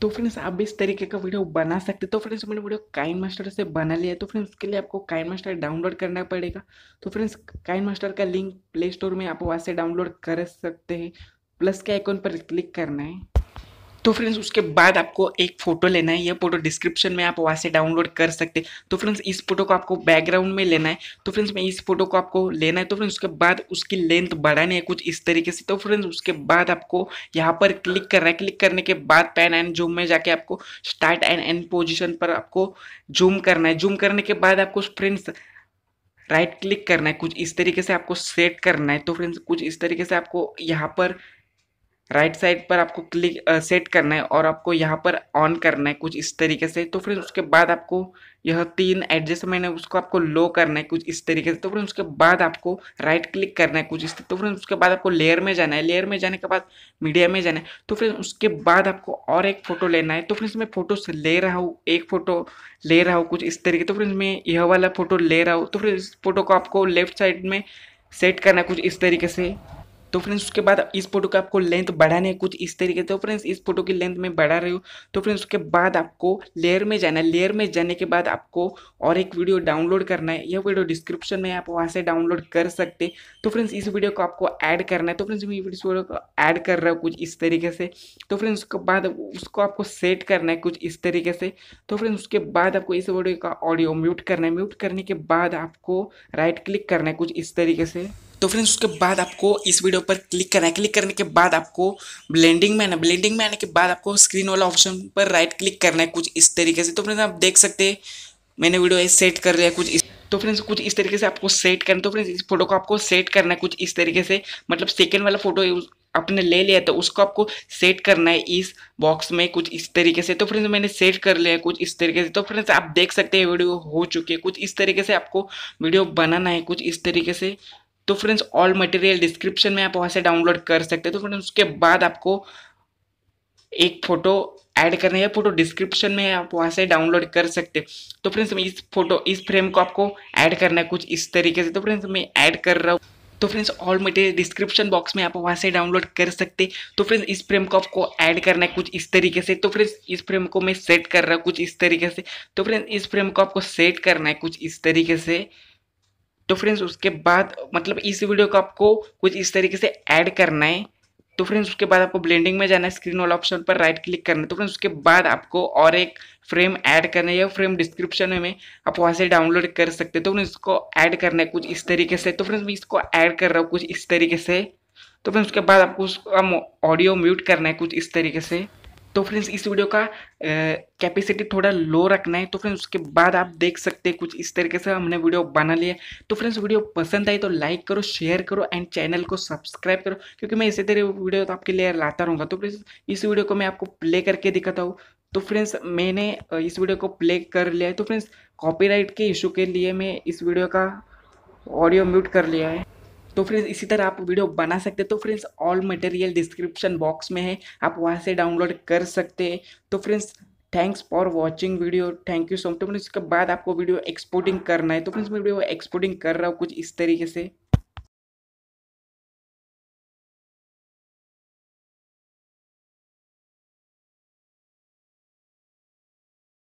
तो फ्रेंड्स तो आप भी इस तरीके का वीडियो बना सकते तो फ्रेंड्स मैंने वीडियो काइन मास्टर से बना लिया तो फ्रेंड्स उसके लिए आपको काइन मास्टर डाउनलोड करना पड़ेगा तो फ्रेंड्स काइन मास्टर का लिंक प्ले स्टोर में आप वहाँ से डाउनलोड कर सकते हैं प्लस के आइकॉन पर क्लिक करना है तो फ्रेंड्स उसके बाद आपको एक फोटो लेना है ये फोटो डिस्क्रिप्शन में आप वहाँ से डाउनलोड कर सकते तो फ्रेंड्स इस फोटो को आपको बैकग्राउंड में लेना है तो फ्रेंड्स मैं इस फोटो को आपको लेना है तो फ्रेंड्स उसके बाद उसकी लेंथ बढ़ानी है कुछ इस तरीके से तो फ्रेंड्स उसके बाद आपको यहाँ पर क्लिक करना है क्लिक करने के बाद पैन एंड जूम में जाके आपको स्टार्ट एंड एंड पोजिशन पर आपको जूम करना है जूम करने के बाद आपको फ्रेंड्स राइट क्लिक करना है कुछ इस तरीके से आपको सेट करना है तो फ्रेंड्स कुछ इस तरीके से आपको यहाँ पर राइट right साइड पर आपको क्लिक सेट करना है और आपको यहाँ पर ऑन करना है कुछ इस तरीके से तो फिर उसके बाद आपको यह तीन एडजस्टमेंट है उसको आपको लो करना है कुछ इस तरीके से तो फिर उसके बाद आपको राइट right क्लिक करना है कुछ इस तो फिर उसके बाद आपको लेयर में जाना है लेयर में जाने के बाद मीडिया में जाना है तो फिर उसके बाद आपको और एक फ़ोटो लेना है तो फिर मैं फ़ोटो ले रहा हूँ एक फ़ोटो ले रहा हूँ कुछ इस तरीके तो फिर मैं यह वाला फ़ोटो ले रहा हूँ तो फिर इस फोटो को आपको लेफ्ट साइड में सेट करना है कुछ इस तरीके से तो फ्रेंड्स उसके बाद इस फोटो का आपको लेंथ बढ़ाने कुछ इस तरीके से तो फ्रेंड्स इस फोटो की लेंथ में बढ़ा रहे हो तो फ्रेंड्स उसके बाद आपको लेयर में जाना है लेयर में जाने के बाद आपको और एक वीडियो डाउनलोड करना है यह वीडियो डिस्क्रिप्शन में आप वहाँ से डाउनलोड कर सकते तो फ्रेंड्स इस वीडियो को आपको ऐड करना है तो फ्रेंड्स मैं इस वीडियो को ऐड कर रहा हूँ कुछ इस तरीके से तो फ्रेंड्स उसके बाद उसको आपको सेट करना है कुछ इस तरीके से तो फ्रेंड्स उसके बाद आपको इस वीडियो का ऑडियो म्यूट करना है म्यूट करने के बाद आपको राइट क्लिक करना है कुछ इस तरीके से तो फ्रेंड्स उसके बाद आपको इस वीडियो पर क्लिक करना है क्लिक करने के बाद आपको ब्लेंडिंग में आना ब्लेंडिंग में आने के बाद आपको स्क्रीन वाला ऑप्शन पर राइट क्लिक करना है कुछ इस तरीके से तो फ्रेंड्स आप देख सकते हैं मैंने वीडियो सेट कर लिया कुछ इस तो फ्रेंड्स कुछ इस तरीके से आपको सेट करना तो फ्रेंड्स इस फोटो को आपको सेट करना है कुछ इस तरीके से मतलब सेकेंड वाला फोटो आपने ले लिया तो उसको आपको सेट करना है इस बॉक्स में कुछ इस तरीके से तो फ्रेंड्स मैंने सेट कर लिया है कुछ इस तरीके से तो फ्रेंड्स आप देख सकते हैं वीडियो हो चुकी है कुछ इस तरीके से आपको वीडियो बनाना है कुछ इस तरीके से तो फ्रेंड्स ऑल मटेरियल डिस्क्रिप्शन में आप वहाँ से डाउनलोड कर सकते हैं तो फ्रेंड्स उसके बाद आपको एक फ़ोटो ऐड करना है फ़ोटो डिस्क्रिप्शन में आप वहाँ से डाउनलोड कर सकते तो फ्रेंड्स इस फोटो इस फ्रेम को आपको ऐड करना है कुछ इस तरीके से तो फ्रेंड्स मैं ऐड कर रहा हूँ तो friends all material description box में आप वहाँ से डाउनलोड कर सकते तो फ्रेंड्स इस फ्रेम को आपको ऐड करना है कुछ इस तरीके से तो फ्रेंड्स इस फ्रेम को मैं सेट कर रहा हूँ कुछ इस तरीके से तो फ्रेंड्स इस फ्रेम को आपको सेट करना है कुछ इस तरीके से तो फ्रेंड्स उसके बाद मतलब इस वीडियो को आपको कुछ इस तरीके से ऐड करना है तो फ्रेंड्स उसके बाद आपको ब्लेंडिंग में जाना है स्क्रीन वाला ऑप्शन पर राइट क्लिक करना है तो फ्रेंड्स उसके बाद आपको और एक फ्रेम ऐड करना है या फ्रेम डिस्क्रिप्शन में आप वहाँ से डाउनलोड कर सकते हो तो फ्रेंड्स इसको ऐड करना है कुछ इस तरीके से तो फ्रेंड्स मैं इसको ऐड कर रहा हूँ कुछ इस तरीके से तो फ्रेंड्स उसके बाद आपको उसका ऑडियो म्यूट करना है कुछ इस तरीके से तो फ्रेंड्स इस वीडियो का कैपेसिटी थोड़ा लो रखना है तो फ्रेंड्स उसके बाद आप देख सकते हैं कुछ इस तरीके से हमने वीडियो बना लिया तो फ्रेंड्स वीडियो पसंद आई तो लाइक करो शेयर करो एंड चैनल को सब्सक्राइब करो क्योंकि मैं इसी तरह वीडियो तो आपके लिए लाता रहूँगा तो फ्रेंड्स इस वीडियो को मैं आपको प्ले करके दिखाता हूँ तो फ्रेंड्स मैंने इस वीडियो को प्ले कर लिया है तो फ्रेंड्स कॉपीराइट के इशू के लिए मैं इस वीडियो का ऑडियो म्यूट कर लिया है तो फ्रेंड्स इसी तरह आप वीडियो बना सकते हैं तो friends all material description box में है आप वहाँ से डाउनलोड कर सकते हैं तो friends thanks for watching video thank you so much तो फ्रेंड्स इसके बाद आपको वीडियो एक्सपोर्टिंग करना है तो फ्रेंड्स मैं वीडियो एक्सपोर्टिंग कर रहा हूँ कुछ इस तरीके से